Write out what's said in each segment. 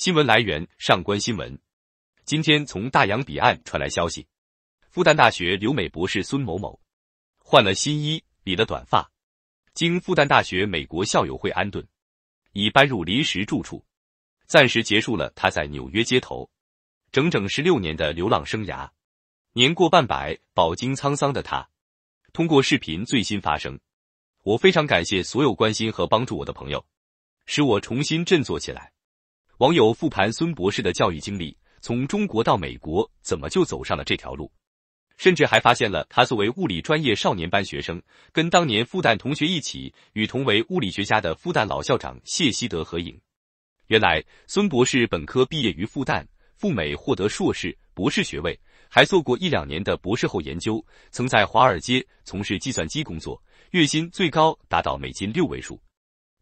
新闻来源：上官新闻。今天从大洋彼岸传来消息，复旦大学留美博士孙某某换了新衣，理了短发，经复旦大学美国校友会安顿，已搬入临时住处，暂时结束了他在纽约街头整整十六年的流浪生涯。年过半百、饱经沧桑的他，通过视频最新发声：“我非常感谢所有关心和帮助我的朋友，使我重新振作起来。”网友复盘孙博士的教育经历，从中国到美国，怎么就走上了这条路？甚至还发现了他作为物理专业少年班学生，跟当年复旦同学一起与同为物理学家的复旦老校长谢希德合影。原来，孙博士本科毕业于复旦，赴美获得硕士、博士学位，还做过一两年的博士后研究，曾在华尔街从事计算机工作，月薪最高达到美金六位数。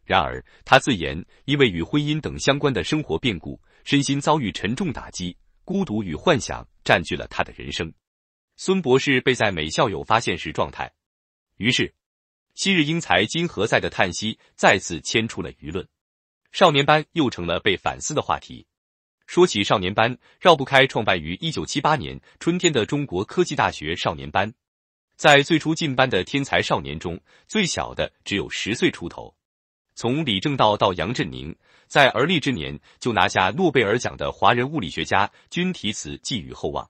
然而，他自言因为与婚姻等相关的生活变故，身心遭遇沉重打击，孤独与幻想占据了他的人生。孙博士被在美校友发现时状态，于是昔日英才今何在的叹息再次牵出了舆论，少年班又成了被反思的话题。说起少年班，绕不开创办于一九七八年春天的中国科技大学少年班。在最初进班的天才少年中，最小的只有十岁出头。从李政道到杨振宁，在而立之年就拿下诺贝尔奖的华人物理学家，均题词寄予厚望。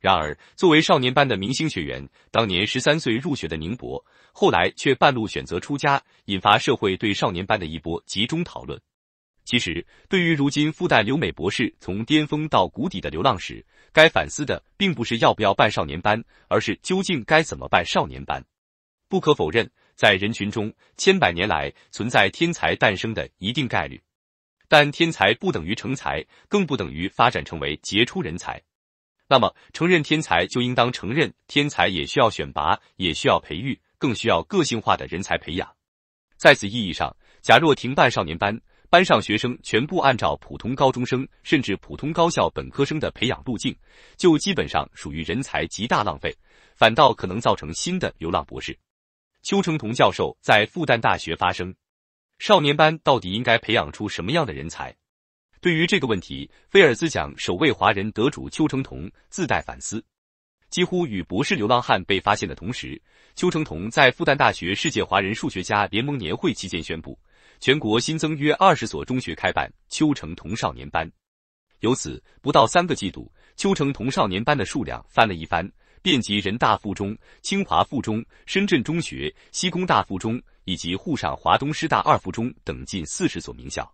然而，作为少年班的明星学员，当年十三岁入学的宁博，后来却半路选择出家，引发社会对少年班的一波集中讨论。其实，对于如今复旦留美博士从巅峰到谷底的流浪史，该反思的并不是要不要办少年班，而是究竟该怎么办少年班。不可否认。在人群中，千百年来存在天才诞生的一定概率，但天才不等于成才，更不等于发展成为杰出人才。那么，承认天才，就应当承认天才也需要选拔，也需要培育，更需要个性化的人才培养。在此意义上，假若停办少年班，班上学生全部按照普通高中生甚至普通高校本科生的培养路径，就基本上属于人才极大浪费，反倒可能造成新的流浪博士。邱成桐教授在复旦大学发声：“少年班到底应该培养出什么样的人才？”对于这个问题，菲尔兹奖首位华人得主邱成桐自带反思。几乎与博士流浪汉被发现的同时，邱成桐在复旦大学世界华人数学家联盟年会期间宣布，全国新增约二十所中学开办邱成桐少年班。由此，不到三个季度，邱成桐少年班的数量翻了一番。遍及人大附中、清华附中、深圳中学、西工大附中以及沪上华东师大二附中等近四十所名校。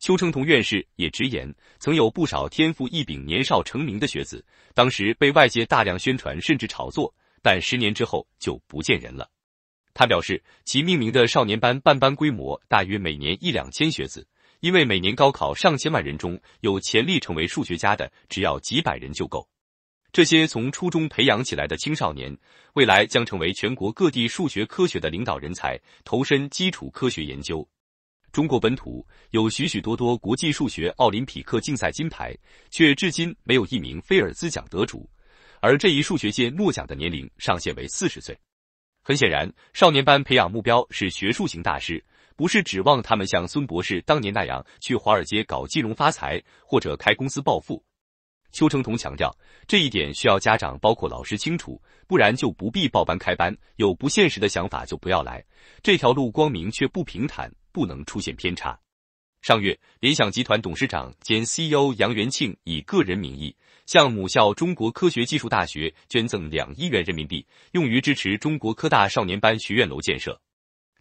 邱成桐院士也直言，曾有不少天赋异禀、年少成名的学子，当时被外界大量宣传甚至炒作，但十年之后就不见人了。他表示，其命名的少年班办班规模大约每年一两千学子，因为每年高考上千万人中，有潜力成为数学家的，只要几百人就够。这些从初中培养起来的青少年，未来将成为全国各地数学科学的领导人才，投身基础科学研究。中国本土有许许多多国际数学奥林匹克竞赛金牌，却至今没有一名菲尔兹奖得主。而这一数学界诺奖的年龄上限为四十岁。很显然，少年班培养目标是学术型大师，不是指望他们像孙博士当年那样去华尔街搞金融发财，或者开公司暴富。邱成桐强调，这一点需要家长包括老师清楚，不然就不必报班开班。有不现实的想法就不要来这条路，光明却不平坦，不能出现偏差。上月，联想集团董事长兼 CEO 杨元庆以个人名义向母校中国科学技术大学捐赠两亿元人民币，用于支持中国科大少年班学院楼建设。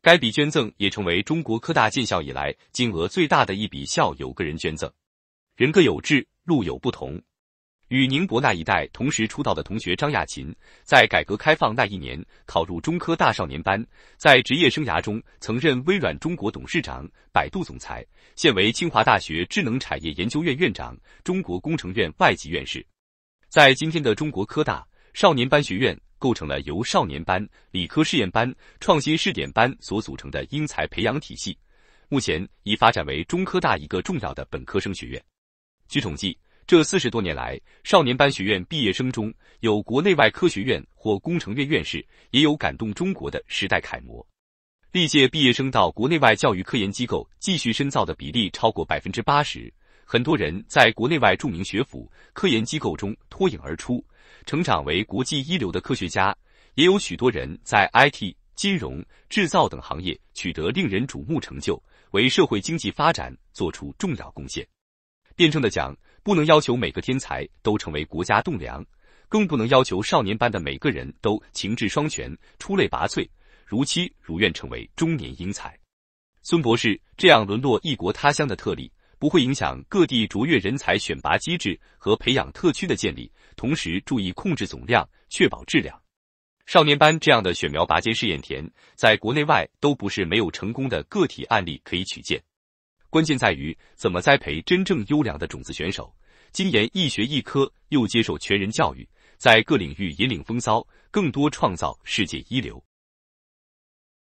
该笔捐赠也成为中国科大建校以来金额最大的一笔校友个人捐赠。人各有志，路有不同。与宁波那一代同时出道的同学张亚勤，在改革开放那一年考入中科大少年班，在职业生涯中曾任微软中国董事长、百度总裁，现为清华大学智能产业研究院院长、中国工程院外籍院士。在今天的中国科大少年班学院，构成了由少年班、理科试验班、创新试点班所组成的英才培养体系，目前已发展为中科大一个重要的本科生学院。据统计。这四十多年来，少年班学院毕业生中有国内外科学院或工程院院士，也有感动中国的时代楷模。历届毕业生到国内外教育科研机构继续深造的比例超过百分之八十，很多人在国内外著名学府、科研机构中脱颖而出，成长为国际一流的科学家。也有许多人在 IT、金融、制造等行业取得令人瞩目成就，为社会经济发展做出重要贡献。辩证的讲。不能要求每个天才都成为国家栋梁，更不能要求少年班的每个人都情志双全、出类拔萃，如期如愿成为中年英才。孙博士这样沦落异国他乡的特例，不会影响各地卓越人才选拔机制和培养特区的建立，同时注意控制总量，确保质量。少年班这样的选苗拔尖试验田，在国内外都不是没有成功的个体案例可以取鉴。关键在于怎么栽培真正优良的种子选手，精研一学一科，又接受全人教育，在各领域引领风骚，更多创造世界一流。